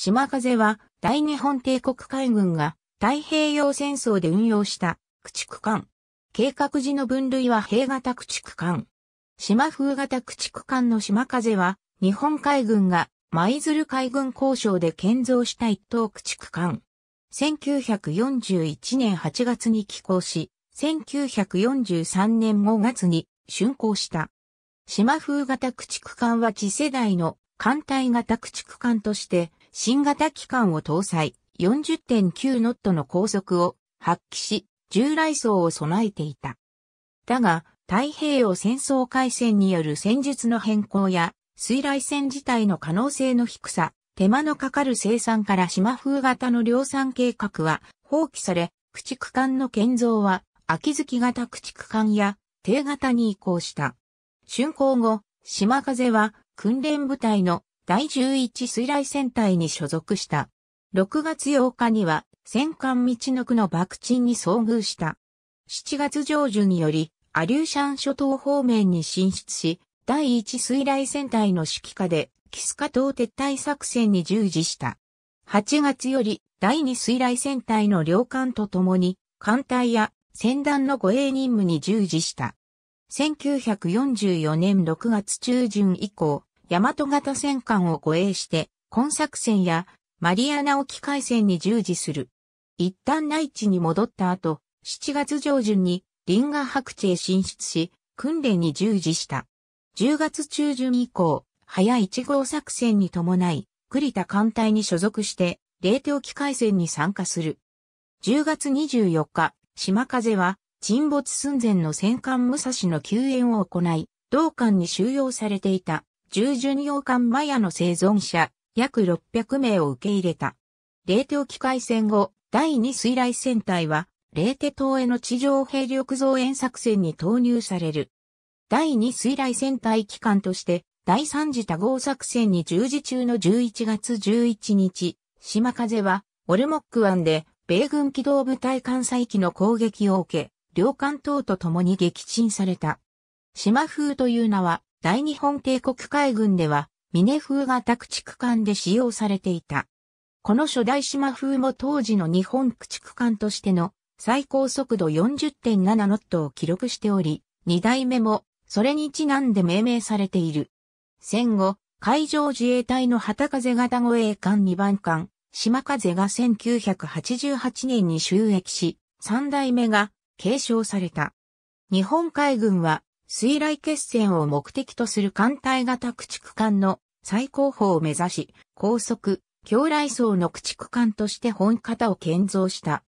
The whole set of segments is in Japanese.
島風は大日本帝国海軍が太平洋戦争で運用した駆逐艦。計画時の分類は平型駆逐艦。島風型駆逐艦の島風は日本海軍が舞鶴海軍交渉で建造した一等駆逐艦。1941年8月に寄港し、1943年5月に竣工した。島風型駆逐艦は次世代の艦隊型駆逐艦として新型機関を搭載、40.9ノットの高速を発揮し、従来層を備えていた。だが、太平洋戦争海戦による戦術の変更や、水雷戦自体の可能性の低さ、手間のかかる生産から島風型の量産計画は放棄され、駆逐艦の建造は秋月型駆逐艦や低型に移行した。竣工後、島風は訓練部隊の第11水雷戦隊に所属した。6月8日には戦艦道の区の爆沈に遭遇した。7月上旬により、アリューシャン諸島方面に進出し、第1水雷戦隊の指揮下で、キスカ島撤退作戦に従事した。8月より、第2水雷戦隊の領艦と共に、艦隊や船団の護衛任務に従事した。1944年6月中旬以降、大和型戦艦を護衛して、今作戦やマリアナ沖海戦に従事する。一旦内地に戻った後、7月上旬にリンガ白地へ進出し、訓練に従事した。10月中旬以降、早1号作戦に伴い、栗田艦隊に所属して、冷凍機海戦に参加する。10月24日、島風は沈没寸前の戦艦武蔵の救援を行い、同艦に収容されていた従巡洋艦マヤの生存者、約600名を受け入れた。冷凍機械戦後、第2水雷戦隊は、レーテ島への地上兵力増援作戦に投入される。第2水雷戦隊機関として、第3次多号作戦に従事中の11月11日、島風は、オルモック湾で、米軍機動部隊艦載機の攻撃を受け、両艦等と共に撃沈された。島風という名は、大日本帝国海軍では、峰風が宅地区で使用されていた。この初代島風も当時の日本駆逐艦としての最高速度40.7ノットを記録しており、二代目もそれにちなんで命名されている。戦後、海上自衛隊の旗風型護衛艦2番艦、島風が1988年に収益し、三代目が継承された。日本海軍は水雷決戦を目的とする艦隊型駆逐艦の最高峰を目指し、高速、強雷層の駆逐艦として本型を建造した。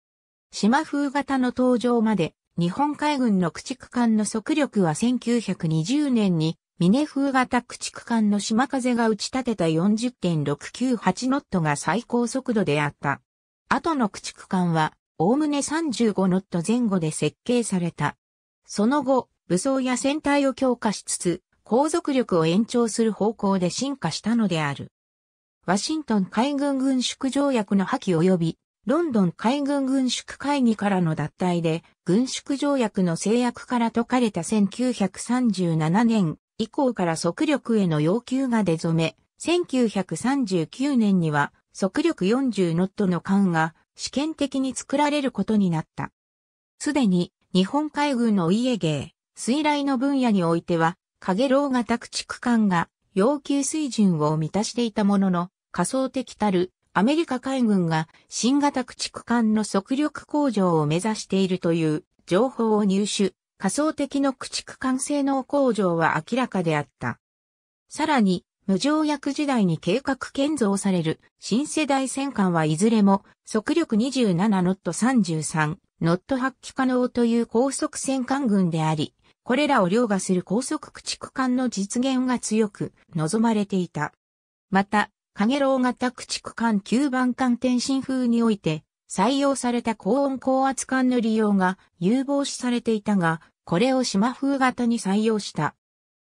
島風型の登場まで、日本海軍の駆逐艦の速力は1920年に、峰風型駆逐艦の島風が打ち立てた40.698ノットが最高速度であった。後の駆逐艦は、おおむね35ノット前後で設計された。その後、武装や戦隊を強化しつつ、航続力を延長する方向で進化したのである。ワシントン海軍軍縮条約の破棄及び、ロンドン海軍軍縮会議からの脱退で、軍縮条約の制約から解かれた1937年以降から速力への要求が出初め、1939年には速力40ノットの艦が試験的に作られることになった。すでに日本海軍の家芸。水雷の分野においては、影楼型駆逐艦が要求水準を満たしていたものの、仮想的たるアメリカ海軍が新型駆逐艦の速力向上を目指しているという情報を入手、仮想的の駆逐艦性能向上は明らかであった。さらに、無条約時代に計画建造される新世代戦艦はいずれも速力27ノット33ノット発揮可能という高速戦艦群であり、これらを凌駕する高速駆逐艦の実現が強く望まれていた。また、カゲロウ型駆逐艦9番艦天津風において、採用された高温高圧艦の利用が有望視されていたが、これを島風型に採用した。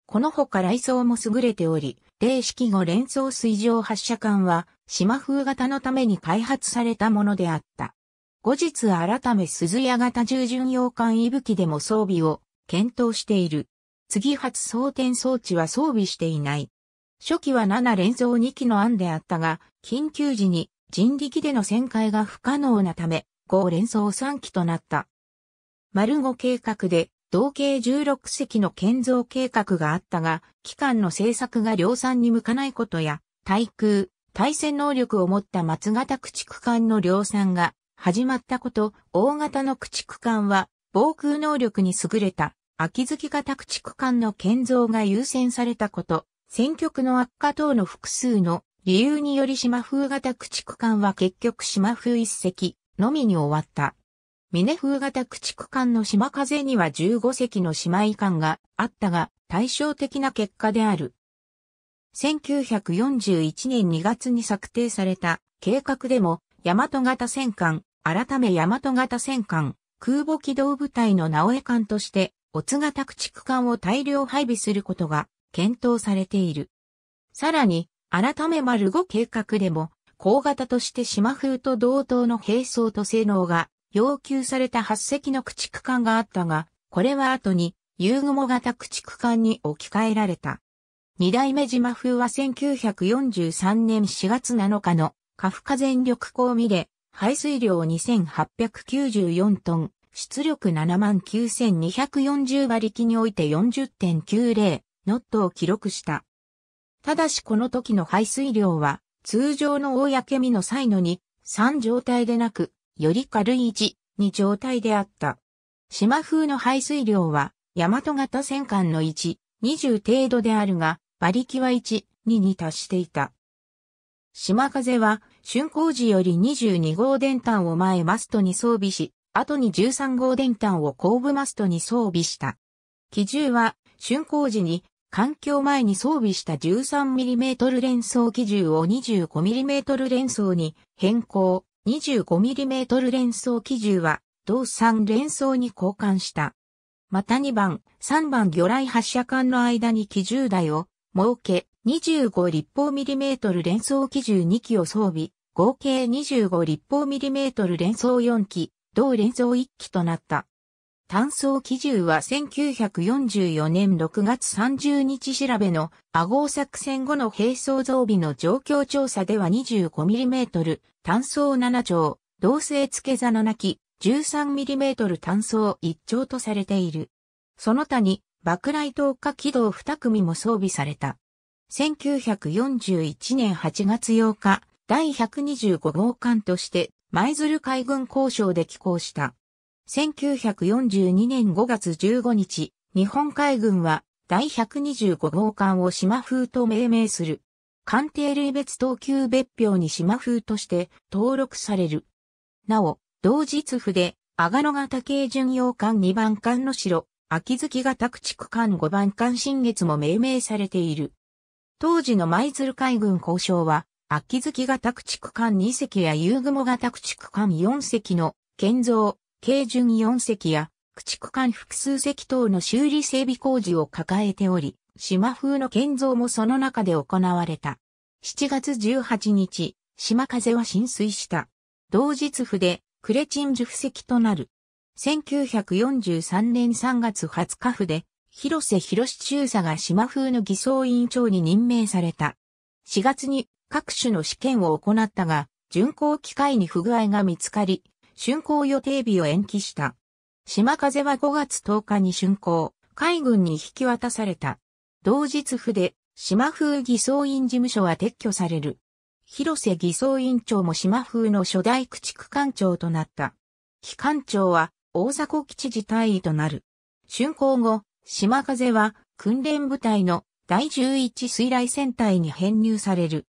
この他雷装も優れており、零式後連装水上発射艦は、島風型のために開発されたものであった。後日改め鈴屋型従順洋艦いぶきでも装備を検討している。次発装填装置は装備していない。初期は7連装2機の案であったが、緊急時に人力での旋回が不可能なため、5連装3機となった。丸5計画で、同型16隻の建造計画があったが、機関の製作が量産に向かないことや、対空、対戦能力を持った松型駆逐艦の量産が始まったこと、大型の駆逐艦は防空能力に優れた、秋月型駆逐艦の建造が優先されたこと、戦局の悪化等の複数の理由により島風型駆逐艦は結局島風一隻のみに終わった。峰風型駆逐艦の島風には15隻の島遺艦があったが対照的な結果である。1941年2月に策定された計画でも大和型戦艦、改め大和型戦艦、空母機動部隊の直江艦として、オツガ宅地艦を大量配備することが検討されている。さらに、改め丸5計画でも、高型として島風と同等の兵装と性能が要求された8隻の駆逐艦があったが、これは後に遊雲型駆逐艦に置き換えられた。二代目島風は1943年4月7日のカフカ全力港見で排水量2894トン、出力79,240馬力において40.90ノットを記録した。ただしこの時の排水量は通常の大やけみの際の2、3状態でなく、より軽い1、2状態であった。島風の排水量は、大和型戦艦の1、20程度であるが、馬力は1、2に達していた。島風は竣工時より22号電端を前マストに装備し、後に13号電端を後部マストに装備した。機銃は、竣工時に、環境前に装備した 13mm 連装機銃を 25mm 連装に変更。25mm 連装機銃は、同3連装に交換した。また2番、3番魚雷発射管の間に機銃台を設け、25立方ミリメートル連装機銃2機を装備、合計25立方ミリメートル連装4機、同連装1機となった。単装機銃は1944年6月30日調べのアゴー作戦後の兵装増備の状況調査では 25mm 単装7丁、同性付け座のなき 13mm 単装1丁とされている。その他に、爆雷投下機動2組も装備された。1941年8月8日、第125号艦として舞鶴海軍交渉で寄港した。1942年5月15日、日本海軍は第125号艦を島風と命名する。艦艇類別等級別表に島風として登録される。なお、同日府で、阿賀野型系巡洋艦2番艦の城、秋月型駆逐艦5番艦新月も命名されている。当時の舞鶴海軍交渉は、秋月型駆逐艦2隻や夕雲型駆逐艦4隻の建造、軽巡4隻や駆逐艦複数隻等の修理整備工事を抱えており、島風の建造もその中で行われた。7月18日、島風は浸水した。同日府で、クレチンジュ布石となる。1943年3月20日府で、広瀬博士中佐が島風の偽装委員長に任命された。4月に各種の試験を行ったが、巡航機械に不具合が見つかり、巡航予定日を延期した。島風は5月10日に巡航、海軍に引き渡された。同日府で、島風偽装員事務所は撤去される。広瀬偽装員長も島風の初代駆逐艦長となった。機関長は大迫基地自体となる。巡航後、島風は訓練部隊の第11水雷戦隊に編入される。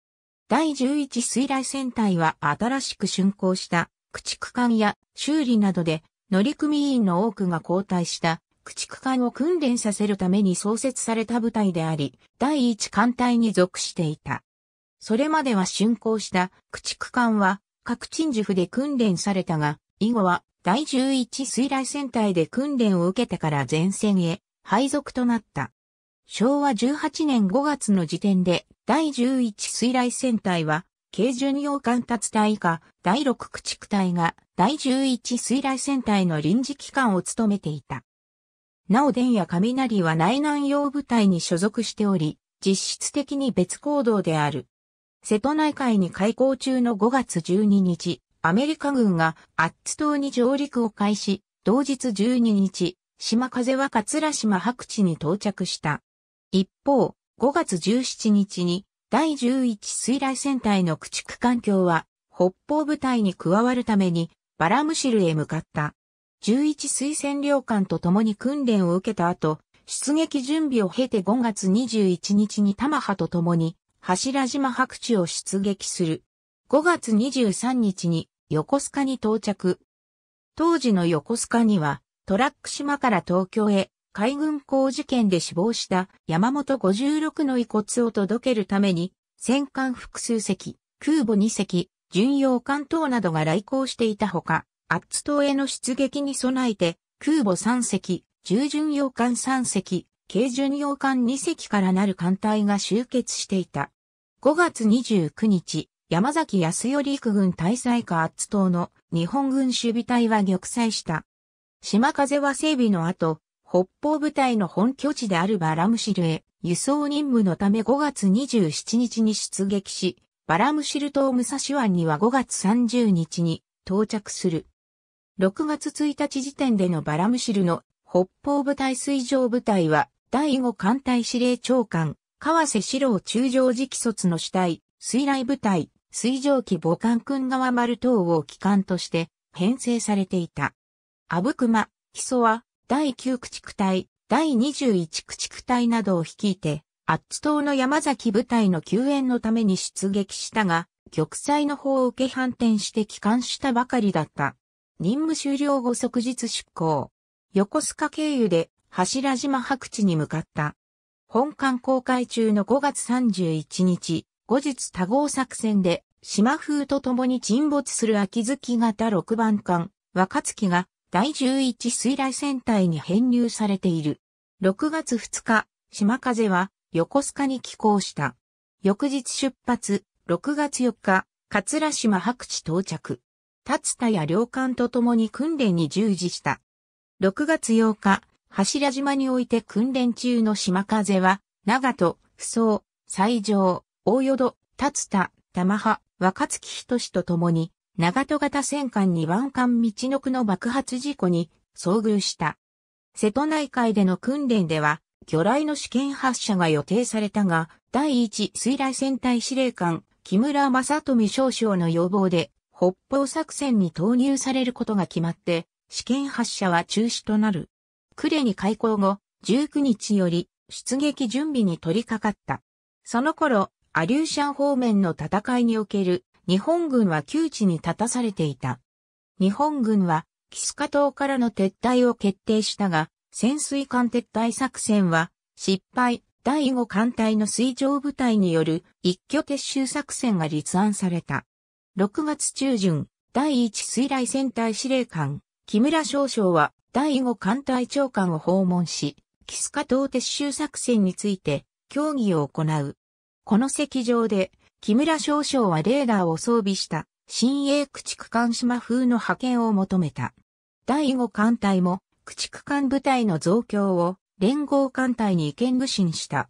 第11水雷戦隊は新しく竣工した駆逐艦や修理などで乗組員の多くが交代した駆逐艦を訓練させるために創設された部隊であり、第1艦隊に属していた。それまでは竣工した駆逐艦は各鎮守府で訓練されたが、以後は第11水雷戦隊で訓練を受けてから前線へ配属となった。昭和18年5月の時点で第11水雷戦隊は、軽巡洋艦達隊以下第6駆逐隊が第11水雷戦隊の臨時機関を務めていた。なお電や雷は内南洋部隊に所属しており、実質的に別行動である。瀬戸内海に開港中の5月12日、アメリカ軍がアッツ島に上陸を開始、同日12日、島風は桂島白地に到着した。一方、5月17日に第11水雷戦隊の駆逐艦橋は北方部隊に加わるためにバラムシルへ向かった。11水戦領艦と共に訓練を受けた後、出撃準備を経て5月21日に玉葉と共に柱島白地を出撃する。5月23日に横須賀に到着。当時の横須賀にはトラック島から東京へ、海軍工事件で死亡した山本56の遺骨を届けるために、戦艦複数隻、空母2隻、巡洋艦等などが来航していたほか、アッツ島への出撃に備えて、空母3隻、重巡洋艦3隻、軽巡洋艦2隻からなる艦隊が集結していた。5月29日、山崎康頼陸軍大災下アッツ島の日本軍守備隊は玉砕した。島風は整備の後、北方部隊の本拠地であるバラムシルへ輸送任務のため5月27日に出撃し、バラムシル島武蔵湾には5月30日に到着する。6月1日時点でのバラムシルの北方部隊水上部隊は第5艦隊司令長官、河瀬四郎中将直卒の主体、水雷部隊、水上機母艦君川丸等を機関として編成されていた。阿武隈、木曽は、第9駆逐隊、第21駆逐隊などを率いて、アッツ島の山崎部隊の救援のために出撃したが、玉砕の方を受け反転して帰還したばかりだった。任務終了後即日出港。横須賀経由で柱島白地に向かった。本館公開中の5月31日、後日多号作戦で、島風と共に沈没する秋月型6番艦、若月が第11水雷戦隊に編入されている。6月2日、島風は横須賀に寄港した。翌日出発、6月4日、桂島白地到着。立田や両艦と共に訓練に従事した。6月8日、柱島において訓練中の島風は、長門、不走、西条、大淀、立田、玉葉、若月仁と共に、長戸型戦艦2番艦道の区の爆発事故に遭遇した。瀬戸内海での訓練では、魚雷の試験発射が予定されたが、第1水雷戦隊司令官、木村正富少将の要望で、北方作戦に投入されることが決まって、試験発射は中止となる。レに開港後、19日より出撃準備に取り掛かった。その頃、アリューシャン方面の戦いにおける日本軍は窮地に立たされていた。日本軍は、キスカ島からの撤退を決定したが、潜水艦撤退作戦は、失敗、第5艦隊の水上部隊による一挙撤収作戦が立案された。6月中旬、第1水雷戦隊司令官、木村少将は第5艦隊長官を訪問し、キスカ島撤収作戦について協議を行う。この席上で木村少将はレーダーを装備した新鋭駆逐艦島風の派遣を求めた。第5艦隊も駆逐艦部隊の増強を連合艦隊に意見具進した。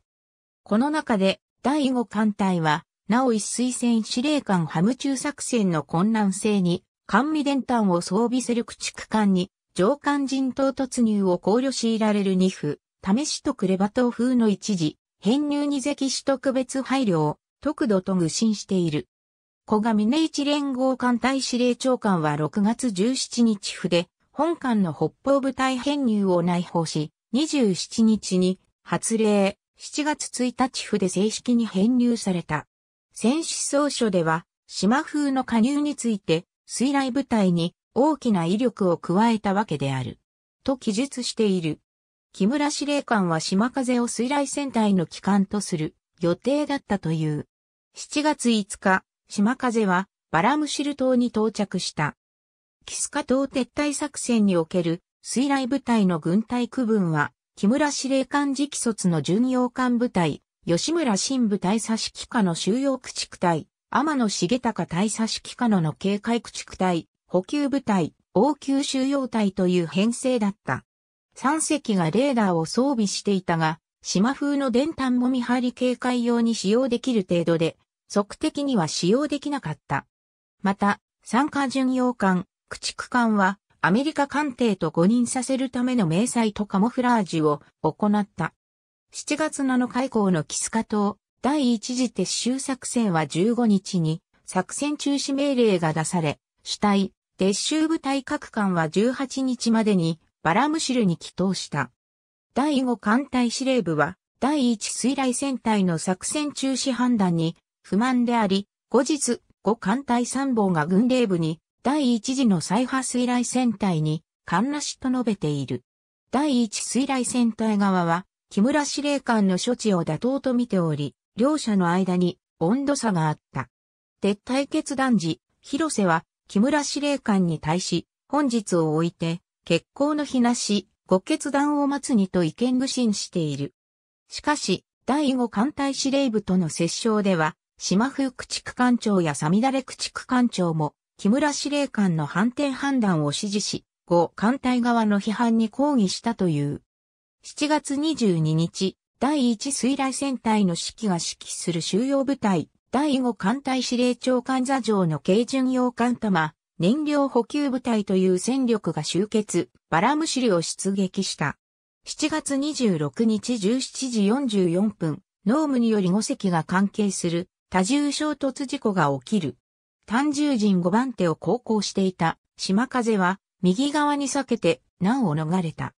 この中で第5艦隊は、なお一推薦司令官ハム中作戦の混乱性に、官未伝端を装備する駆逐艦に、上艦人等突入を考慮強いられる2府、試しとクレバ島風の一時、編入に関し特別配慮を特度と愚心している。小賀峰一連合艦隊司令長官は6月17日府で、本艦の北方部隊編入を内包し、27日に発令、7月1日府で正式に編入された。戦死総書では、島風の加入について、水雷部隊に大きな威力を加えたわけである。と記述している。木村司令官は島風を水雷戦隊の機関とする。予定だったという。7月5日、島風はバラムシル島に到着した。キスカ島撤退作戦における水雷部隊の軍隊区分は、木村司令官直卒の巡洋艦部隊、吉村新部隊差し機下の収容駆逐隊、天野重隆大差し機下のの警戒駆逐隊、補給部隊、応急収容隊という編成だった。3隻がレーダーを装備していたが、島風の電端も見張り警戒用に使用できる程度で、即的には使用できなかった。また、参加巡洋艦、駆逐艦は、アメリカ艦艇と誤認させるための迷彩とカモフラージュを行った。7月7日以降のキスカ島、第一次撤収作戦は15日に、作戦中止命令が出され、主体、撤収部隊各艦は18日までに、バラムシルに帰投した。第5艦隊司令部は、第1水雷戦隊の作戦中止判断に不満であり、後日、5艦隊参謀が軍令部に、第1次の再破水雷戦隊に、艦なしと述べている。第1水雷戦隊側は、木村司令官の処置を妥当と見ており、両者の間に温度差があった。撤退決断時、広瀬は木村司令官に対し、本日を置いて、結行の日なし、ご決断を待つにと意見具信している。しかし、第5艦隊司令部との折衝では、島風駆逐艦長やサミダレ駆逐艦長も、木村司令官の反転判断を支持し、五艦隊側の批判に抗議したという。7月22日、第1水雷戦隊の指揮が指揮する収容部隊、第5艦隊司令長官座城の軽巡洋艦玉、燃料補給部隊という戦力が集結、バラムシルを出撃した。7月26日17時44分、ノームにより5隻が関係する多重衝突事故が起きる。単重人5番手を航行していた島風は右側に避けて難を逃れた。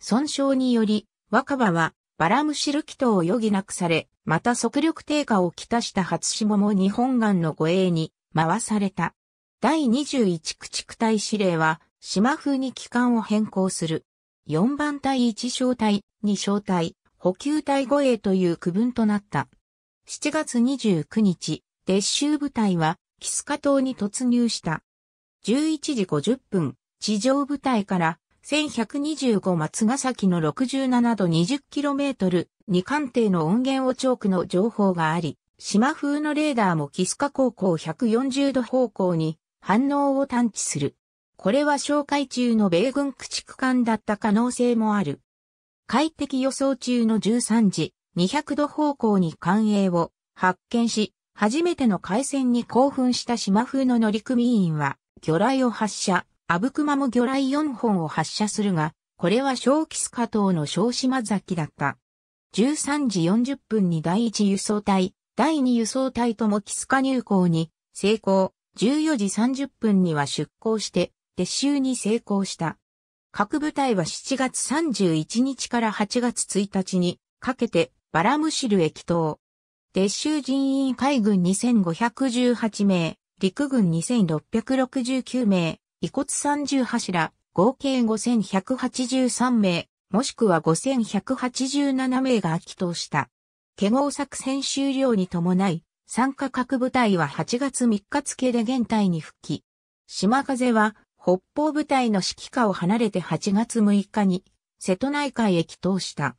損傷により若葉はバラムシル祈祷を余儀なくされ、また速力低下をきたした初霜も日本岸の護衛に回された。第21駆逐隊司令は、島風に機関を変更する。4番隊1小隊、2小隊、補給隊護衛という区分となった。7月29日、撤収部隊は、キスカ島に突入した。11時50分、地上部隊から1125松ヶ崎の67度 20km に艦艇の音源をチョークの情報があり、島風のレーダーもキスカ高校140度方向に反応を探知する。これは紹介中の米軍駆逐艦だった可能性もある。快適予想中の13時、200度方向に艦影を発見し、初めての海戦に興奮した島風の乗組員は、魚雷を発射、アブクマも魚雷4本を発射するが、これは小キスカ島の小島崎だった。13時40分に第1輸送隊、第2輸送隊ともキスカ入港に成功。14時30分には出港して、撤収に成功した。各部隊は7月31日から8月1日にかけてバラムシル駅帰投。撤収人員海軍2518名、陸軍2669名、遺骨30柱、合計5183名、もしくは5187名が帰投した。化合作戦終了に伴い、参加各部隊は8月3日付で現隊に復帰。島風は北方部隊の指揮下を離れて8月6日に瀬戸内海へ帰投した。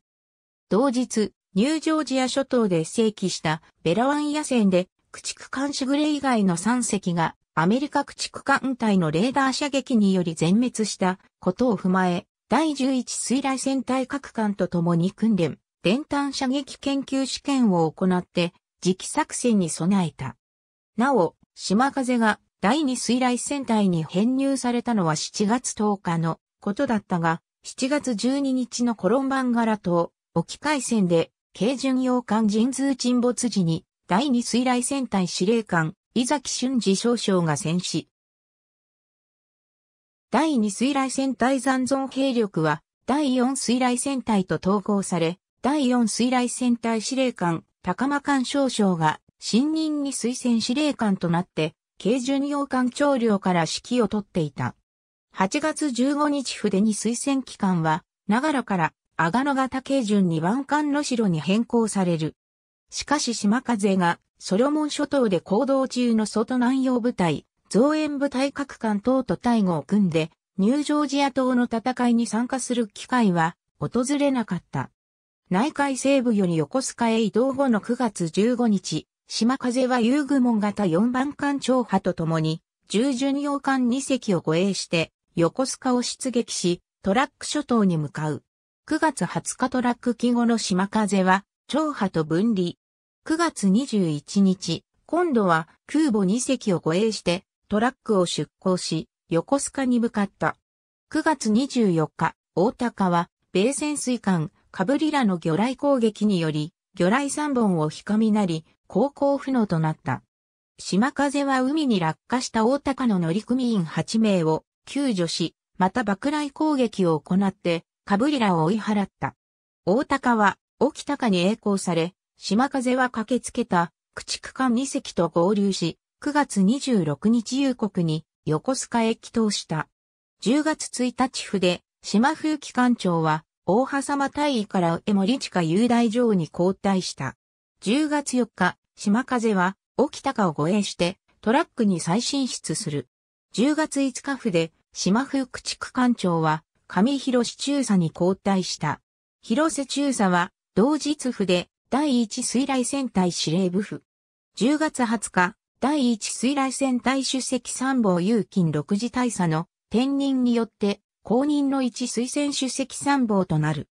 同日、ニュージョージア諸島で正規したベラワン野戦で駆逐艦シグレ以外の3隻がアメリカ駆逐艦隊のレーダー射撃により全滅したことを踏まえ、第11水雷戦隊各艦と共に訓練、電炭射撃研究試験を行って、磁気作戦に備えた。なお、島風が第二水雷戦隊に編入されたのは7月10日のことだったが、7月12日のコロンバンガラ島、沖海戦で、軽巡洋艦神通沈没時に、第二水雷戦隊司令官、伊崎俊二少将が戦死。第二水雷戦隊残存兵力は、第四水雷戦隊と統合され、第四水雷戦隊司令官、高間官少将が新任に推薦司令官となって、軽巡洋艦長領から指揮を取っていた。8月15日筆に推薦機関は、長良から阿賀野型軽巡2番艦の城に変更される。しかし島風がソロモン諸島で行動中の外南洋部隊、増援部隊各艦等と対合を組んで、ニュージョージア島の戦いに参加する機会は訪れなかった。内海西部より横須賀へ移動後の9月15日、島風は遊具門型4番艦長波と共に、従巡洋艦2隻を護衛して、横須賀を出撃し、トラック諸島に向かう。9月20日トラック機後の島風は、長波と分離。9月21日、今度は空母2隻を護衛して、トラックを出港し、横須賀に向かった。9月24日、大高は、米潜水艦、カブリラの魚雷攻撃により、魚雷3本を光かなり、航行不能となった。島風は海に落下した大高の乗組員8名を救助し、また爆雷攻撃を行って、カブリラを追い払った。大高は、沖高に栄光され、島風は駆けつけた、駆逐艦2隻と合流し、9月26日夕刻に横須賀へ帰投した。10月1日府で、島風機関長は、大波様大尉から江森地下雄大城に交代した。10月4日、島風は、沖高を護衛して、トラックに再進出する。10月5日府で、島風駆逐艦長は、上広市中佐に交代した。広瀬中佐は、同日府で、第一水雷戦隊司令部府。10月20日、第一水雷戦隊主席参謀有金六次大佐の転任によって、公認の一推薦主席参謀となる。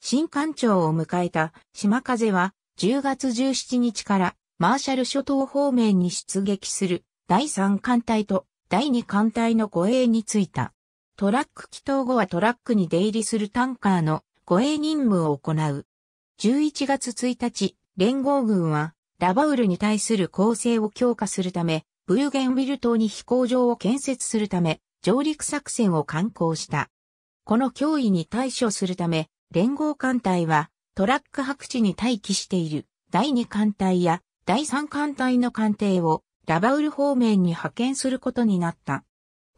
新艦長を迎えた島風は10月17日からマーシャル諸島方面に出撃する第3艦隊と第2艦隊の護衛についた。トラック帰動後はトラックに出入りするタンカーの護衛任務を行う。11月1日、連合軍はラバウルに対する攻勢を強化するため、ブーゲンウィル島に飛行場を建設するため、上陸作戦を敢行した。この脅威に対処するため、連合艦隊はトラック白地に待機している第2艦隊や第3艦隊の艦艇をラバウル方面に派遣することになった。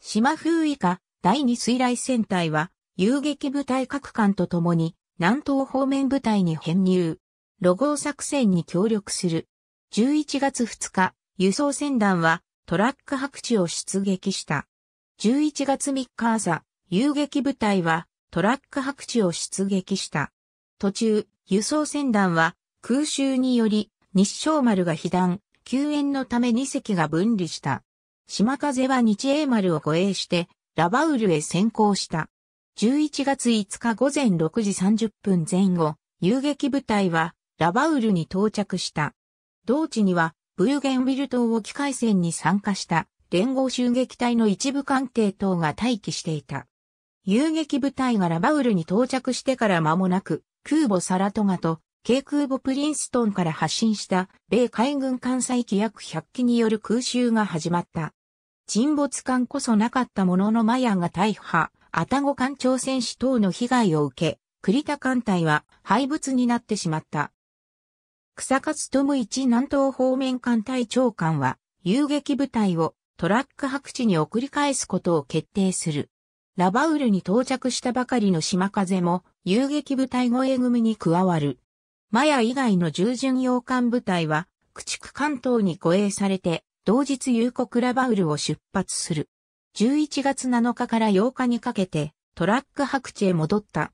島風以下第2水雷戦隊は遊撃部隊各艦と共に南東方面部隊に編入。ロゴ作戦に協力する。11月2日、輸送船団はトラック白地を出撃した。11月3日朝、遊撃部隊はトラック白地を出撃した。途中、輸送船団は空襲により日照丸が被弾、救援のため2隻が分離した。島風は日英丸を護衛してラバウルへ先行した。11月5日午前6時30分前後、遊撃部隊はラバウルに到着した。同地にはブーゲンウィル島沖海戦に参加した連合襲撃隊の一部艦艇等が待機していた。遊撃部隊がラバウルに到着してから間もなく、空母サラトガと軽空母プリンストンから発進した米海軍艦載機約100機による空襲が始まった。沈没艦こそなかったもののマヤンが大破、アタゴ艦長戦士等の被害を受け、栗田艦隊は廃物になってしまった。草勝智一南東方面艦隊長官は遊撃部隊をトラック白地に送り返すことを決定する。ラバウルに到着したばかりの島風も遊撃部隊護衛組に加わる。マヤ以外の従順洋艦部隊は駆逐関東に護衛されて同日夕刻ラバウルを出発する。11月7日から8日にかけてトラック白地へ戻った。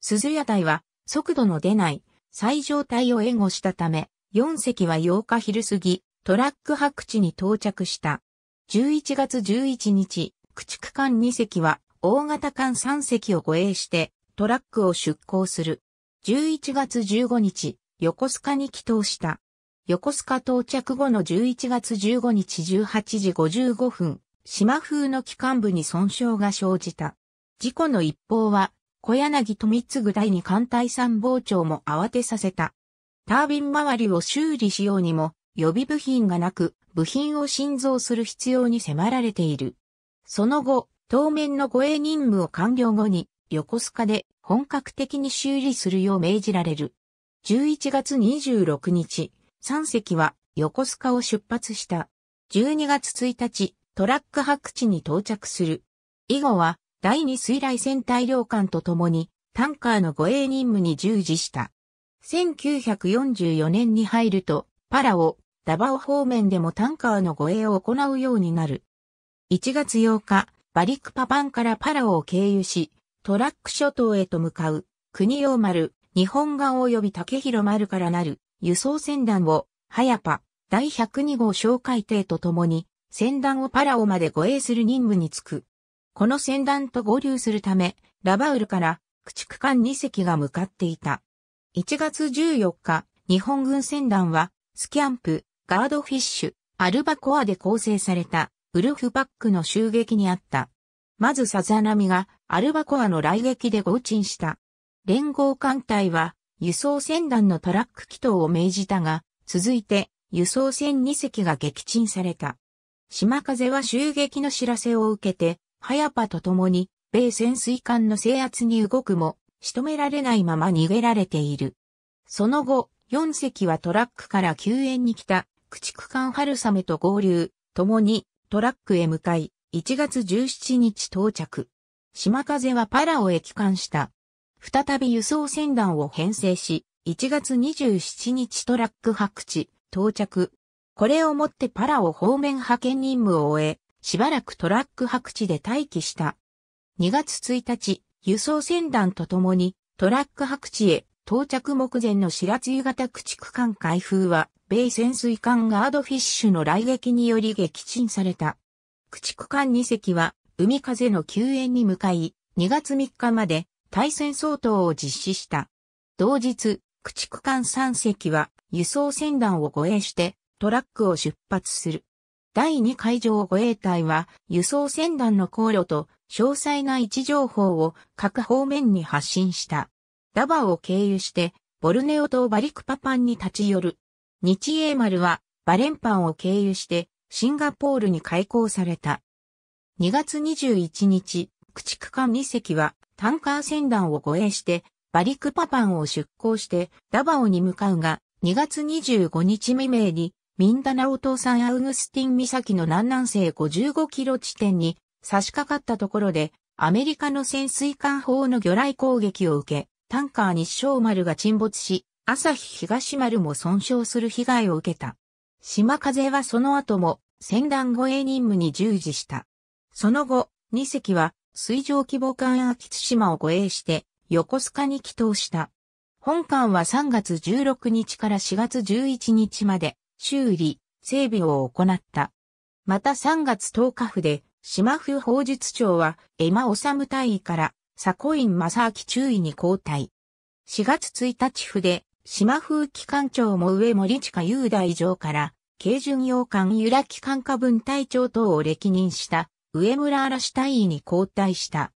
鈴屋隊は速度の出ない最上隊を援護したため4隻は8日昼過ぎトラック白地に到着した。11月11日、駆逐艦2隻は大型艦3隻を護衛してトラックを出港する。11月15日、横須賀に帰島した。横須賀到着後の11月15日18時55分、島風の機関部に損傷が生じた。事故の一報は、小柳富次第に艦隊参謀長も慌てさせた。タービン周りを修理しようにも、予備部品がなく、部品を新造する必要に迫られている。その後、当面の護衛任務を完了後に、横須賀で本格的に修理するよう命じられる。11月26日、3隻は横須賀を出発した。12月1日、トラック白地に到着する。以後は、第2水雷戦隊領艦と共に、タンカーの護衛任務に従事した。1944年に入ると、パラオ、ダバオ方面でもタンカーの護衛を行うようになる。1月8日、バリクパパンからパラオを経由し、トラック諸島へと向かう、国用丸、日本岸及び竹広丸からなる輸送船団を、ハヤパ、第102号小海艇とともに、船団をパラオまで護衛する任務に就く。この船団と合流するため、ラバウルから、駆逐艦2隻が向かっていた。1月14日、日本軍船団は、スキャンプ、ガードフィッシュ、アルバコアで構成されたウルフパックの襲撃にあった。まずサザナミがアルバコアの来撃で合鎮した。連合艦隊は輸送船団のトラック祈祷を命じたが、続いて輸送船2隻が撃沈された。島風は襲撃の知らせを受けて、早パと共に米潜水艦の制圧に動くも、仕留められないまま逃げられている。その後、4隻はトラックから救援に来た駆逐艦春雨と合流、共にトラックへ向かい、1月17日到着。島風はパラを駅艦した。再び輸送船団を編成し、1月27日トラック白地、到着。これをもってパラオ方面派遣任務を終え、しばらくトラック白地で待機した。2月1日、輸送船団と共にトラック白地へ到着目前の白露型駆逐艦開封は米潜水艦ガードフィッシュの来撃により撃沈された。駆逐艦2隻は海風の救援に向かい、2月3日まで対戦相当を実施した。同日、駆逐艦3隻は輸送船団を護衛してトラックを出発する。第2海上護衛隊は輸送船団の航路と詳細な位置情報を各方面に発信した。ダバを経由してボルネオ島バリクパパンに立ち寄る。日英丸はバレンパンを経由してシンガポールに開港された。2月21日、駆逐艦2隻はタンカー船団を護衛してバリクパパンを出港してダバオに向かうが2月25日未明にミンダナオ島産アウグスティン岬の南南西55キロ地点に差し掛かったところでアメリカの潜水艦砲の魚雷攻撃を受けタンカー日照丸が沈没し朝日東丸も損傷する被害を受けた。島風はその後も船団護衛任務に従事した。その後、二隻は水上規模艦秋津島を護衛して横須賀に帰島した。本艦は3月16日から4月11日まで修理、整備を行った。また3月10日府で島府法術長は江間治隊尉から佐古院正明中尉に交代。4月1日府で島風機関長も上森地下雄大城から、軽巡洋艦由良機関下分隊長等を歴任した上村嵐隊尉に交代した。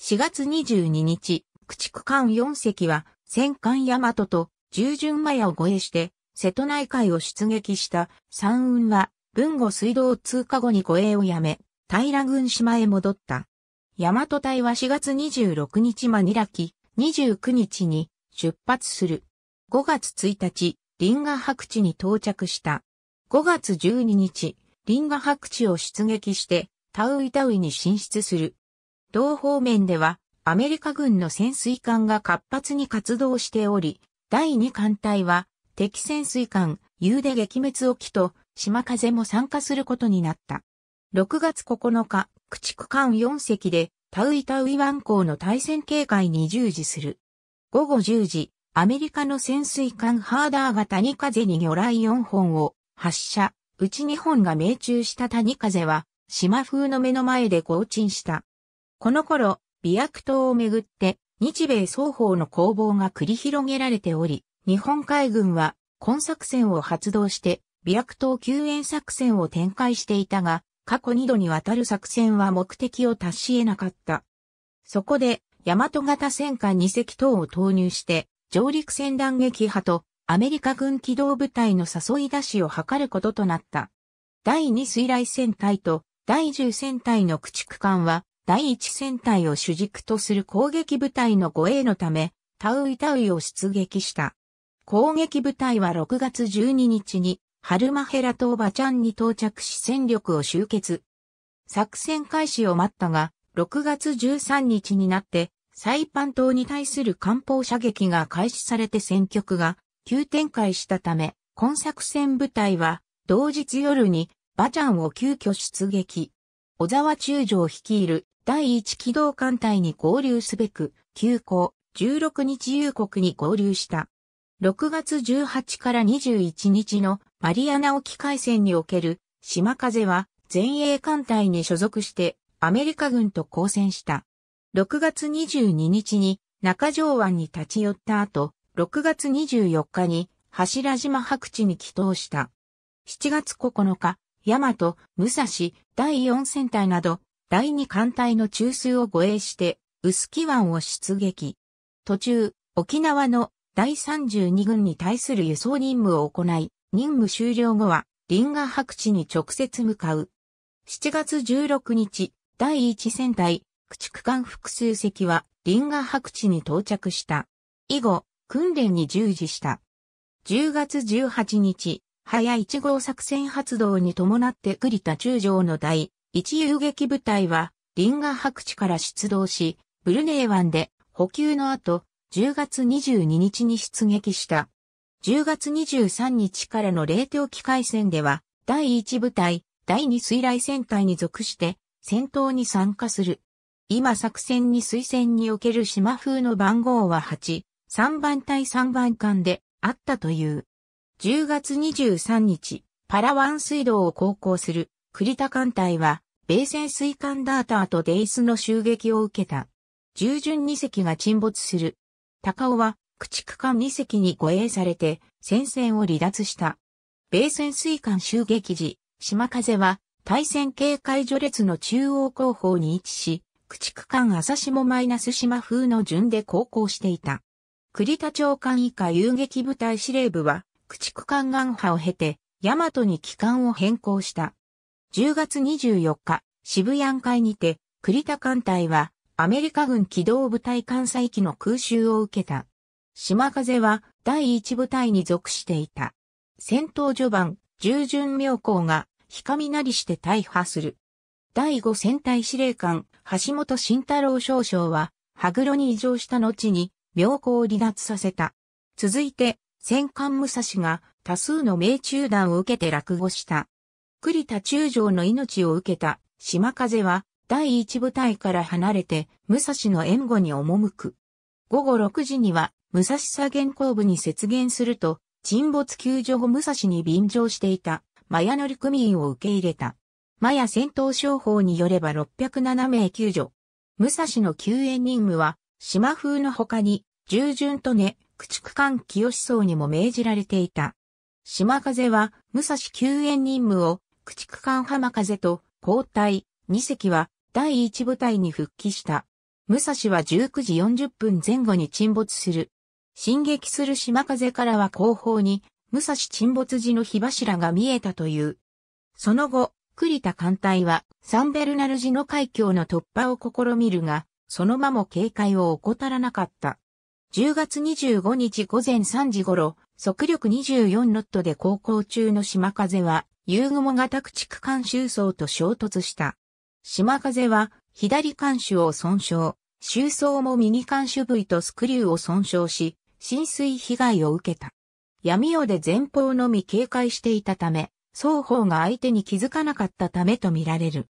4月22日、駆逐艦4隻は戦艦大和と従順麻也を護衛して、瀬戸内海を出撃した山雲は、文後水道通過後に護衛をやめ、平郡島へ戻った。大和隊は4月26日マニラ機、29日に出発する。5月1日、リンガ白地に到着した。5月12日、リンガ白地を出撃してタウイタウイに進出する。同方面ではアメリカ軍の潜水艦が活発に活動しており、第2艦隊は敵潜水艦 U で撃滅を機と島風も参加することになった。6月9日、駆逐艦4隻でタウイタウイ湾港の対戦警戒に従事する。午後10時、アメリカの潜水艦ハーダーが谷風に魚雷4本を発射、うち2本が命中した谷風は、島風の目の前で降沈した。この頃、美薬島をめぐって、日米双方の攻防が繰り広げられており、日本海軍は、今作戦を発動して、美薬島救援作戦を展開していたが、過去2度にわたる作戦は目的を達し得なかった。そこで、大和型戦艦2隻等を投入して、上陸戦弾撃波とアメリカ軍機動部隊の誘い出しを図ることとなった。第2水雷戦隊と第10戦隊の駆逐艦は第1戦隊を主軸とする攻撃部隊の護衛のため、タウイタウイを出撃した。攻撃部隊は6月12日に、ハルマヘラ島バチャンに到着し戦力を集結。作戦開始を待ったが、6月13日になってサイパン島に対する艦砲射撃が開始されて戦局が急展開したため、今作戦部隊は同日夜にバチャンを急遽出撃。小沢中将率いる第一機動艦隊に合流すべく、急行16日夕刻に合流した。6月18から21日のマリアナ沖海戦における島風は前衛艦隊に所属してアメリカ軍と交戦した。6月22日に中条湾に立ち寄った後、6月24日に柱島白地に帰島した。7月9日、大和、武蔵、第4戦隊など、第2艦隊の中枢を護衛して、薄木湾を出撃。途中、沖縄の第32軍に対する輸送任務を行い、任務終了後は、林河白地に直接向かう。7月16日、第1戦隊、駆逐艦複数隻はリンガ白地に到着した。以後、訓練に従事した。10月18日、早1号作戦発動に伴って栗田中将の第一遊撃部隊は、リンガ白地から出動し、ブルネー湾で補給の後、10月22日に出撃した。10月23日からの冷凍機械戦では、第1部隊、第2水雷戦隊に属して、戦闘に参加する。今作戦に推薦における島風の番号は8、3番対3番間であったという。10月23日、パラワン水道を航行する栗田艦隊は、米戦水艦ダーターとデイスの襲撃を受けた。従順2隻が沈没する。高尾は、駆逐艦2隻に護衛されて、戦線を離脱した。米戦水艦襲撃時、島風は、対戦警戒序列の中央後方に位置し、駆逐艦朝下マイナス島風の順で航行していた。栗田長官以下遊撃部隊司令部は、駆逐艦岸波を経て、大和に機関を変更した。10月24日、渋谷海にて、栗田艦隊は、アメリカ軍機動部隊艦載機の空襲を受けた。島風は、第一部隊に属していた。戦闘序盤、従順妙高が、なりして大破する。第五戦隊司令官、橋本慎太郎少将は、羽黒に移乗した後に、病行を離脱させた。続いて、戦艦武蔵が多数の命中弾を受けて落語した。栗田中将の命を受けた島風は第一部隊から離れて武蔵の援護に赴く。午後6時には武蔵左現後部に接原すると沈没救助後武蔵に便乗していたマヤノリ組員を受け入れた。マヤ戦闘商法によれば607名救助。武蔵の救援任務は、島風の他に、従順とね、駆逐艦清志層にも命じられていた。島風は、武蔵救援任務を、駆逐艦浜風と交代、2隻は、第1部隊に復帰した。武蔵は19時40分前後に沈没する。進撃する島風からは後方に、武蔵沈没時の火柱が見えたという。その後、栗田艦隊はサンベルナルジの海峡の突破を試みるが、そのまま警戒を怠らなかった。10月25日午前3時頃、速力24ノットで航行中の島風は、夕雲型駆逐艦収層と衝突した。島風は、左艦首を損傷、収層も右艦首部位とスクリューを損傷し、浸水被害を受けた。闇夜で前方のみ警戒していたため、双方が相手に気づかなかったためとみられる。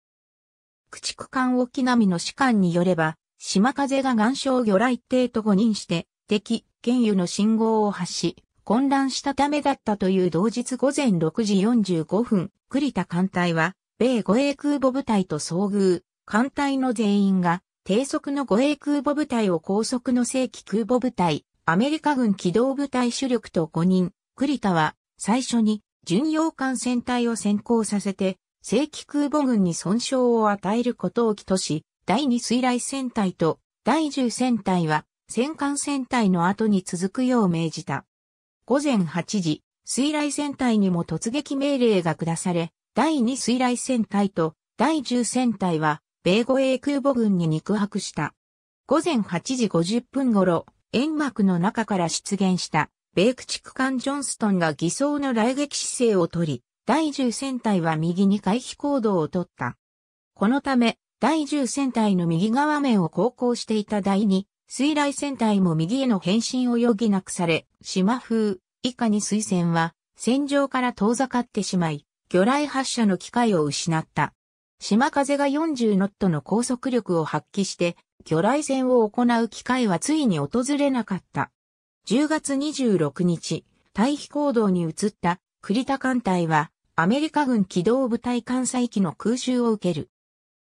駆逐艦沖波の士官によれば、島風が岩礁魚雷艇と誤認して、敵、原油の信号を発し、混乱したためだったという同日午前6時45分、栗田艦隊は、米護衛空母部隊と遭遇、艦隊の全員が、低速の護衛空母部隊を高速の正規空母部隊、アメリカ軍機動部隊主力と誤認、栗田は、最初に巡洋艦船隊を先行させて、正規空母軍に損傷を与えることを起とし、第2水雷戦隊と第10戦隊は戦艦戦隊の後に続くよう命じた。午前8時、水雷戦隊にも突撃命令が下され、第2水雷戦隊と第10戦隊は米護衛空母軍に肉薄した。午前8時50分頃、煙幕の中から出現した米駆逐艦ジョンストンが偽装の雷撃姿勢をとり、第10戦隊は右に回避行動をとった。このため、第10戦隊の右側面を航行していた第2、水雷戦隊も右への変身を余儀なくされ、島風、以下に水戦は、戦場から遠ざかってしまい、魚雷発射の機会を失った。島風が40ノットの高速力を発揮して、魚雷戦を行う機会はついに訪れなかった。10月26日、退避行動に移った栗田艦隊は、アメリカ軍機動部隊艦載機の空襲を受ける。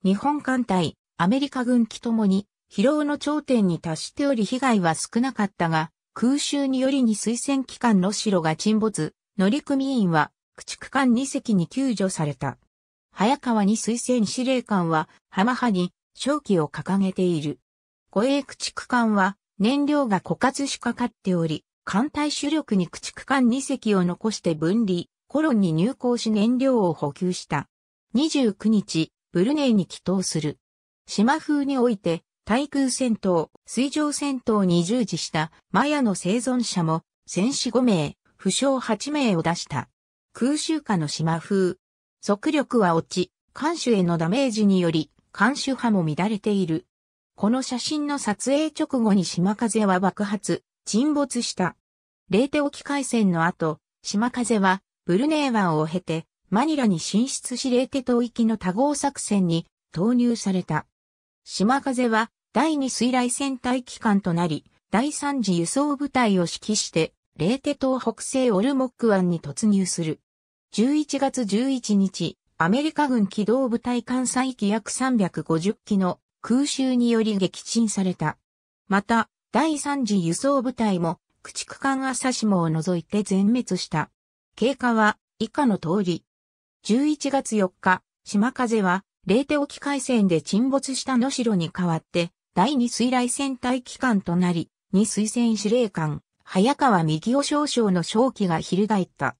日本艦隊、アメリカ軍機ともに、疲労の頂点に達しており被害は少なかったが、空襲によりに推薦機関の城が沈没、乗組員は、駆逐艦2隻に救助された。早川に推薦司令官は、浜派に、正旗を掲げている。護衛駆逐艦は、燃料が枯渇しかかっており、艦隊主力に駆逐艦2隻を残して分離、コロンに入港し燃料を補給した。29日、ブルネイに帰投する。島風において、対空戦闘、水上戦闘に従事したマヤの生存者も、戦士5名、負傷8名を出した。空襲下の島風。速力は落ち、艦首へのダメージにより、艦首波も乱れている。この写真の撮影直後に島風は爆発、沈没した。レーテ沖海戦の後、島風はブルネー湾を経てマニラに進出しレーテ島域の多号作戦に投入された。島風は第二水雷戦隊機関となり、第三次輸送部隊を指揮して、レーテ島北西オルモック湾に突入する。11月11日、アメリカ軍機動部隊艦載機約350機の空襲により撃沈された。また、第3次輸送部隊も、駆逐艦朝下を除いて全滅した。経過は以下の通り。11月4日、島風は、冷凍沖海戦で沈没した野城に代わって、第2水雷戦隊機関となり、2水戦司令官、早川右尾少将の正気が翻った。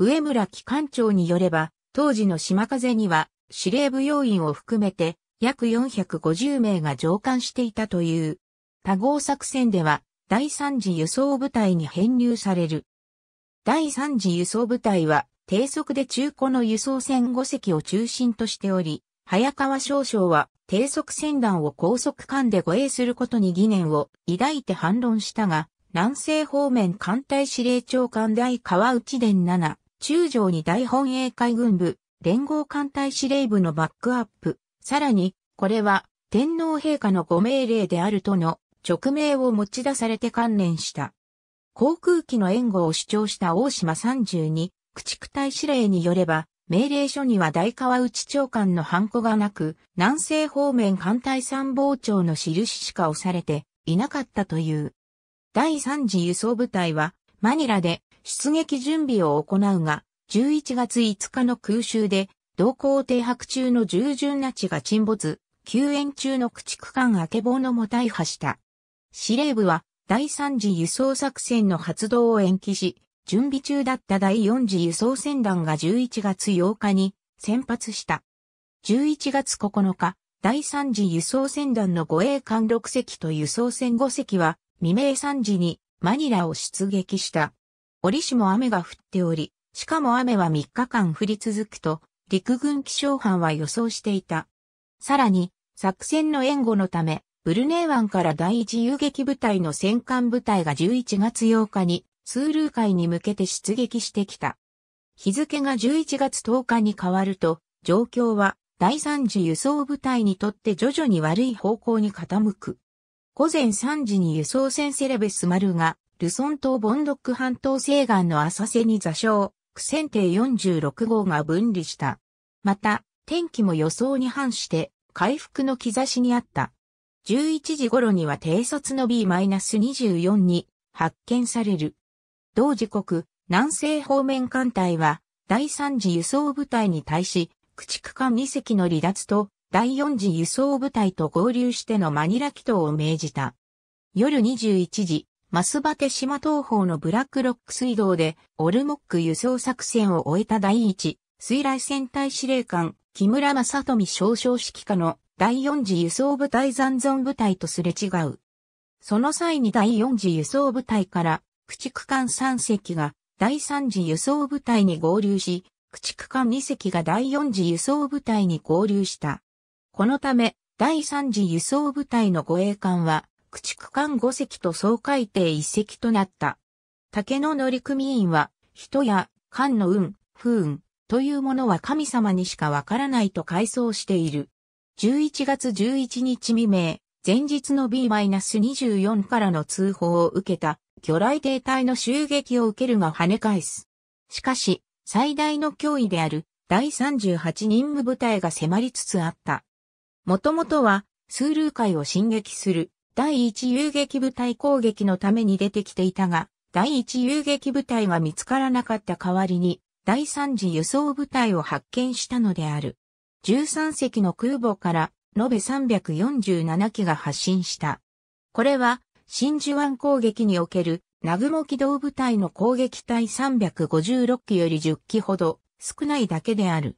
上村機関長によれば、当時の島風には、司令部要員を含めて、約450名が乗艦していたという。多合作戦では、第3次輸送部隊に編入される。第3次輸送部隊は、低速で中古の輸送船5隻を中心としており、早川少将は低速船団を高速艦で護衛することに疑念を抱いて反論したが、南西方面艦隊司令長官大川内伝7、中将に大本営海軍部、連合艦隊司令部のバックアップ、さらに、これは天皇陛下のご命令であるとの直命を持ち出されて関連した。航空機の援護を主張した大島32、駆逐隊指令によれば、命令書には大川内長官のハンコがなく、南西方面艦隊参謀長の印しか押されていなかったという。第3次輸送部隊は、マニラで出撃準備を行うが、11月5日の空襲で同行停泊中の従順な地が沈没、救援中の駆逐艦あけぼのも大破した。司令部は第3次輸送作戦の発動を延期し、準備中だった第4次輸送船団が11月8日に先発した。11月9日、第3次輸送船団の護衛艦6隻と輸送船5隻は未明3時にマニラを出撃した。折しも雨が降っており、しかも雨は3日間降り続くと、陸軍気象班は予想していた。さらに、作戦の援護のため、ブルネー湾から第一遊撃部隊の戦艦部隊が11月8日に、ツールー海に向けて出撃してきた。日付が11月10日に変わると、状況は第三次輸送部隊にとって徐々に悪い方向に傾く。午前3時に輸送船セレベス丸が、ルソン島ボンドック半島西岸の浅瀬に座礁、苦戦艇46号が分離した。また、天気も予想に反して回復の兆しにあった。11時頃には低卒の B-24 に発見される。同時刻、南西方面艦隊は第三次輸送部隊に対し、駆逐艦2隻の離脱と第四次輸送部隊と合流してのマニラ祈祷を命じた。夜21時、マスバテ島東方のブラックロック水道でオルモック輸送作戦を終えた第一水雷戦隊司令官木村正富少将指揮下の第4次輸送部隊残存部隊とすれ違う。その際に第4次輸送部隊から駆逐艦3隻が第3次輸送部隊に合流し、駆逐艦2隻が第4次輸送部隊に合流した。このため、第3次輸送部隊の護衛艦は、駆逐艦5隻と総海艇1隻となった。竹の乗組員は、人や艦の運、不運というものは神様にしかわからないと回想している。11月11日未明、前日の B-24 からの通報を受けた魚雷艇隊の襲撃を受けるが跳ね返す。しかし、最大の脅威である第38任務部隊が迫りつつあった。もともとは、ールー海を進撃する第一遊撃部隊攻撃のために出てきていたが、第一遊撃部隊が見つからなかった代わりに、第三次輸送部隊を発見したのである。13隻の空母から、延べ347機が発進した。これは、真珠湾攻撃における、南雲機動部隊の攻撃隊356機より10機ほど、少ないだけである。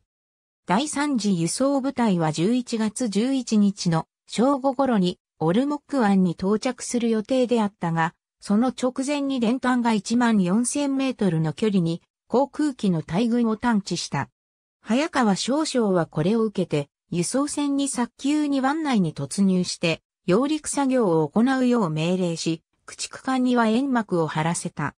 第三次輸送部隊は11月11日の正午頃にオルモック湾に到着する予定であったが、その直前に練炭が1万4000メートルの距離に航空機の大群を探知した。早川少将はこれを受けて、輸送船に早急に湾内に突入して、揚陸作業を行うよう命令し、駆逐艦には煙幕を張らせた。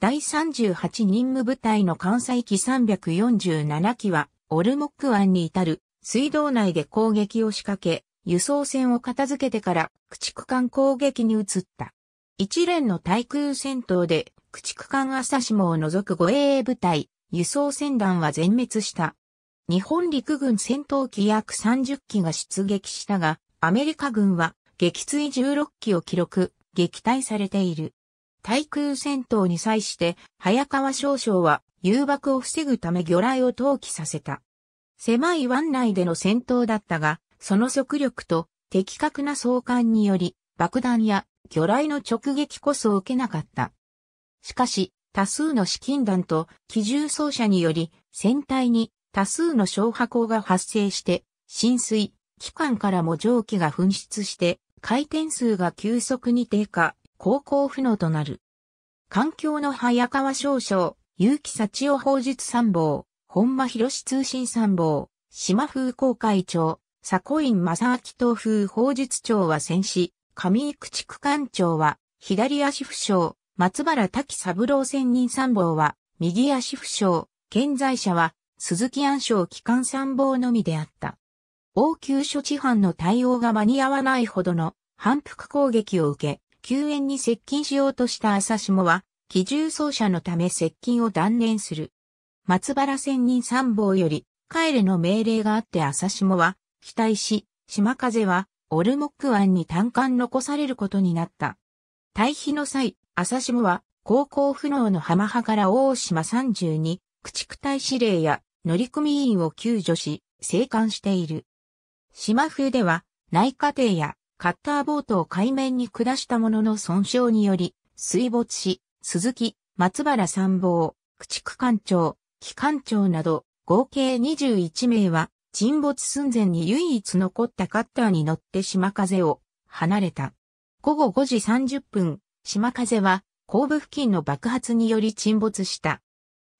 第38任務部隊の艦載機347機は、オルモック湾に至る水道内で攻撃を仕掛け、輸送船を片付けてから駆逐艦攻撃に移った。一連の対空戦闘で駆逐艦朝島を除く護衛部隊、輸送船団は全滅した。日本陸軍戦闘機約30機が出撃したが、アメリカ軍は撃墜16機を記録、撃退されている。対空戦闘に際して、早川少将は誘爆を防ぐため魚雷を投棄させた。狭い湾内での戦闘だったが、その速力と的確な相関により、爆弾や魚雷の直撃こそ受けなかった。しかし、多数の資金弾と機銃装車により、船体に多数の消波口が発生して、浸水、機関からも蒸気が噴出して、回転数が急速に低下、航行不能となる。環境の早川少将、結城幸代法術参謀、本間博士通信参謀、島風航会長、佐古院正明東風法術長は戦死、上井口区官長は左足負傷、松原滝三郎専任参謀は右足負傷、健在者は鈴木安省機関参謀のみであった。応急処置班の対応が間に合わないほどの反復攻撃を受け、救援に接近しようとした朝下は、機銃奏者のため接近を断念する。松原専任参謀より、帰れの命令があって朝下は、期待し、島風は、オルモック湾に単管残されることになった。退避の際、朝島は、航行不能の浜派から大島32、駆逐隊司令や乗組員を救助し、生還している。島風では、内火艇やカッターボートを海面に下したものの損傷により、水没し、鈴木、松原参謀、駆逐艦長、機関長など、合計21名は沈没寸前に唯一残ったカッターに乗って島風を離れた。午後5時30分、島風は後部付近の爆発により沈没した。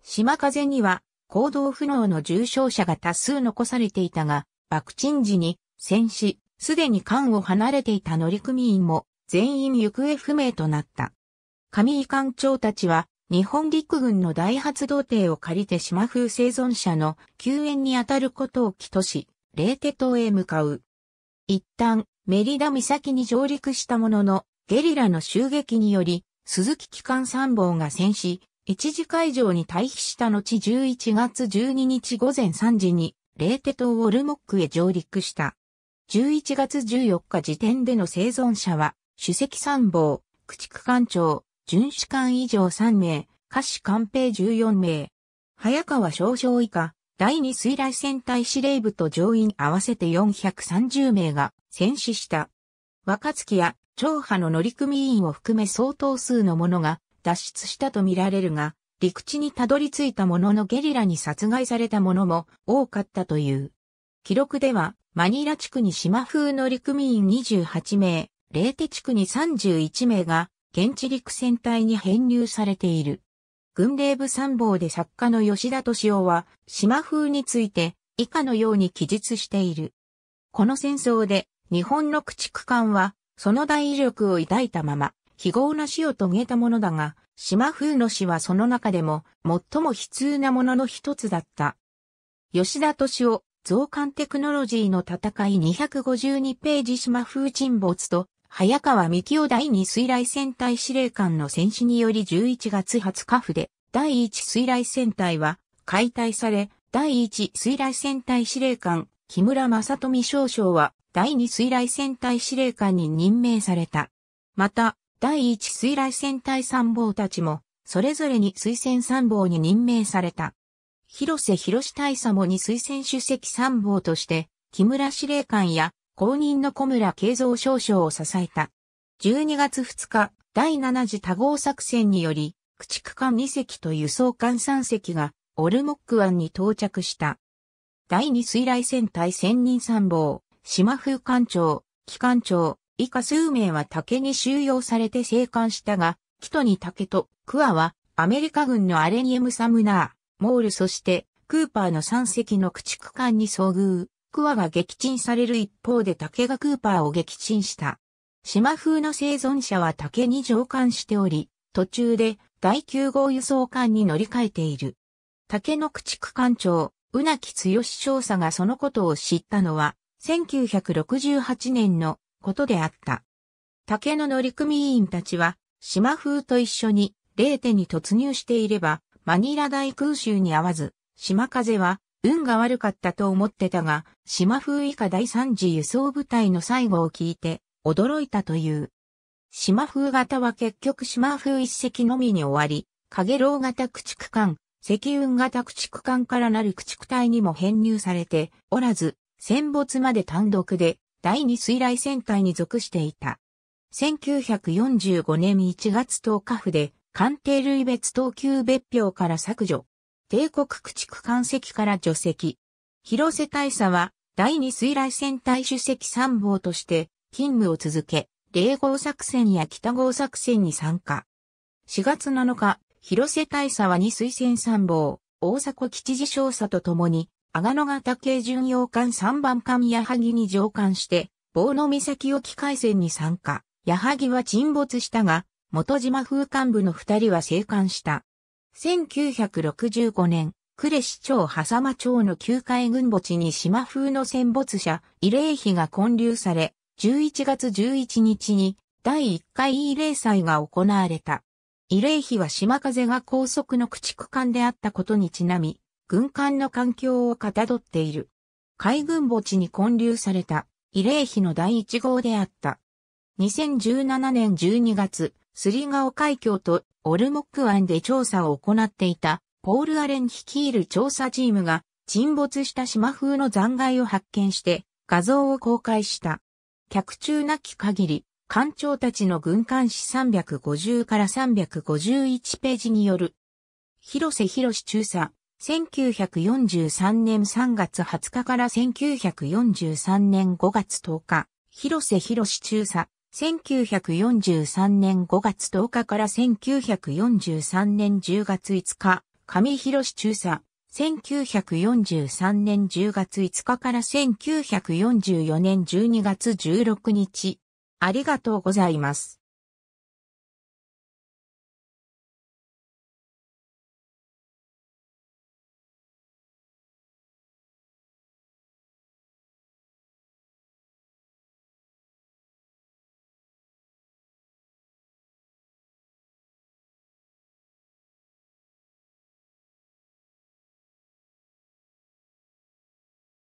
島風には行動不能の重傷者が多数残されていたが、爆沈時に戦死、すでに艦を離れていた乗組員も全員行方不明となった。上井艦長たちは日本陸軍の大発動艇を借りて島風生存者の救援に当たることを起とし、レーテ島へ向かう。一旦、メリダ岬に上陸したものの、ゲリラの襲撃により、鈴木機関参謀が戦死、一時会場に退避した後11月12日午前3時に、レーテ島ウォルモックへ上陸した。11月14日時点での生存者は、主席参謀、駆逐艦長、巡視官以上3名、下士官兵14名。早川少将以下、第2水雷戦隊司令部と乗員合わせて430名が戦死した。若月や長波の乗組員を含め相当数の者が脱出したとみられるが、陸地にたどり着いた者のゲリラに殺害された者も多かったという。記録では、マニラ地区に島風乗組員28名、レーテ地区に31名が現地陸戦隊に編入されている。軍令部参謀で作家の吉田敏夫は、島風について以下のように記述している。この戦争で日本の駆逐艦は、その大威力を抱いたまま、非業な死を遂げたものだが、島風の死はその中でも最も悲痛なものの一つだった。吉田敏夫、増刊テクノロジーの戦い252ページ島風沈没と早川幹夫第二水雷戦隊司令官の戦死により11月20日府で、第一水雷戦隊は解体され、第一水雷戦隊司令官、木村正富少将は、第二水雷戦隊司令官に任命された。また、第一水雷戦隊参謀たちも、それぞれに推薦参謀に任命された。広瀬広士大佐もに推薦主席参謀として、木村司令官や後任の小村慶三少将を支えた。12月2日、第7次多号作戦により、駆逐艦2隻と輸送艦3隻が、オルモック湾に到着した。第2水雷戦隊千人参謀、島風艦長、機関長、以下数名は竹に収容されて生還したが、キトに竹とクアはアメリカ軍のアレニエム・サムナー、モールそしてクーパーの3隻の駆逐艦に遭遇。クワが撃沈される一方で竹がクーパーを撃沈した。島風の生存者は竹に乗艦しており、途中で第9号輸送艦に乗り換えている。竹の駆逐艦長、うなきつよし少佐がそのことを知ったのは、1968年のことであった。竹の乗組員たちは、島風と一緒に、レーテに突入していれば、マニラ大空襲に合わず、島風は運が悪かったと思ってたが、島風以下第3次輸送部隊の最後を聞いて、驚いたという。島風型は結局島風一隻のみに終わり、影楼型駆逐艦、石雲型駆逐艦からなる駆逐隊にも編入されておらず、戦没まで単独で第二水雷戦隊に属していた。1945年1月10日府で、艦艇類別等級別表から削除、帝国駆逐艦籍から除籍。広瀬大佐は、第二水雷戦隊主席参謀として、勤務を続け、霊号作戦や北号作戦に参加。4月7日、広瀬大佐は二水戦参謀、大迫吉次少佐と共に、阿賀野型系巡洋艦3番艦矢作に乗艦して、棒の岬沖海戦に参加。矢作は沈没したが、元島風艦部の二人は生還した。1965年、呉市長狭間町の旧海軍墓地に島風の戦没者、慰霊碑が建立され、11月11日に第1回慰霊祭が行われた。慰霊碑は島風が高速の駆逐艦であったことにちなみ、軍艦の環境をかたどっている。海軍墓地に建立された慰霊碑の第1号であった。2017年12月、スリガオ海峡とオルモック湾で調査を行っていたポール・アレン率いる調査チームが沈没した島風の残骸を発見して画像を公開した。客中なき限り、艦長たちの軍艦史350から351ページによる。広瀬博士中佐、1943年3月20日から1943年5月10日、広瀬博士中佐、1943年5月10日から1943年10月5日、上広中佐。1943年10月5日から1944年12月16日。ありがとうございます。